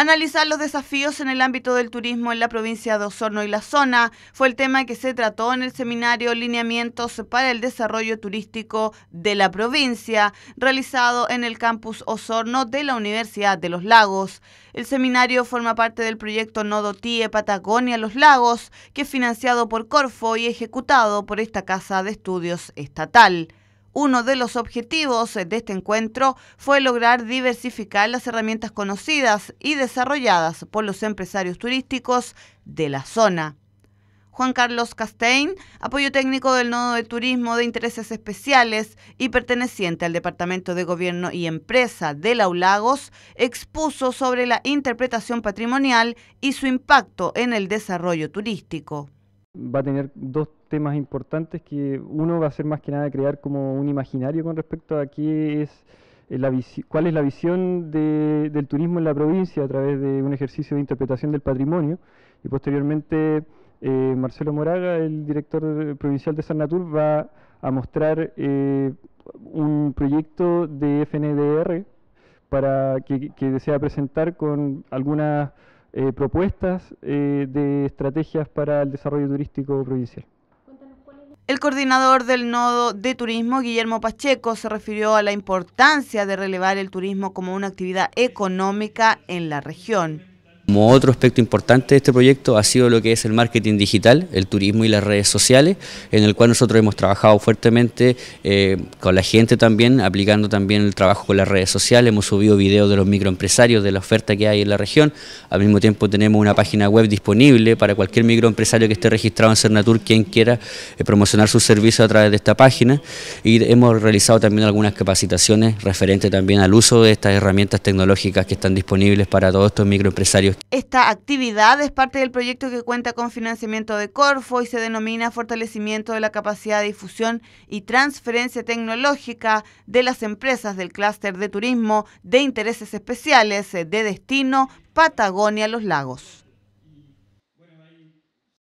Analizar los desafíos en el ámbito del turismo en la provincia de Osorno y la zona fue el tema que se trató en el seminario Lineamientos para el Desarrollo Turístico de la provincia, realizado en el campus Osorno de la Universidad de los Lagos. El seminario forma parte del proyecto Nodo TIE Patagonia Los Lagos, que es financiado por Corfo y ejecutado por esta Casa de Estudios Estatal. Uno de los objetivos de este encuentro fue lograr diversificar las herramientas conocidas y desarrolladas por los empresarios turísticos de la zona. Juan Carlos Castein, apoyo técnico del Nodo de Turismo de Intereses Especiales y perteneciente al Departamento de Gobierno y Empresa de Laulagos, expuso sobre la interpretación patrimonial y su impacto en el desarrollo turístico. Va a tener dos temas importantes que uno va a ser más que nada crear como un imaginario con respecto a qué es eh, la cuál es la visión del turismo en la provincia a través de un ejercicio de interpretación del patrimonio y posteriormente eh, Marcelo Moraga, el director provincial de Natur va a mostrar eh, un proyecto de FNDR para que, desea presentar con algunas propuestas de estrategias para el desarrollo turístico provincial. El coordinador del nodo de turismo, Guillermo Pacheco, se refirió a la importancia de relevar el turismo como una actividad económica en la región. Como otro aspecto importante de este proyecto ha sido lo que es el marketing digital, el turismo y las redes sociales, en el cual nosotros hemos trabajado fuertemente eh, con la gente también, aplicando también el trabajo con las redes sociales. Hemos subido videos de los microempresarios, de la oferta que hay en la región. Al mismo tiempo tenemos una página web disponible para cualquier microempresario que esté registrado en Cernatur, quien quiera eh, promocionar su servicio a través de esta página. Y hemos realizado también algunas capacitaciones referentes también al uso de estas herramientas tecnológicas que están disponibles para todos estos microempresarios esta actividad es parte del proyecto que cuenta con financiamiento de Corfo y se denomina Fortalecimiento de la capacidad de difusión y transferencia tecnológica de las empresas del clúster de turismo de intereses especiales eh, de destino Patagonia Los Lagos.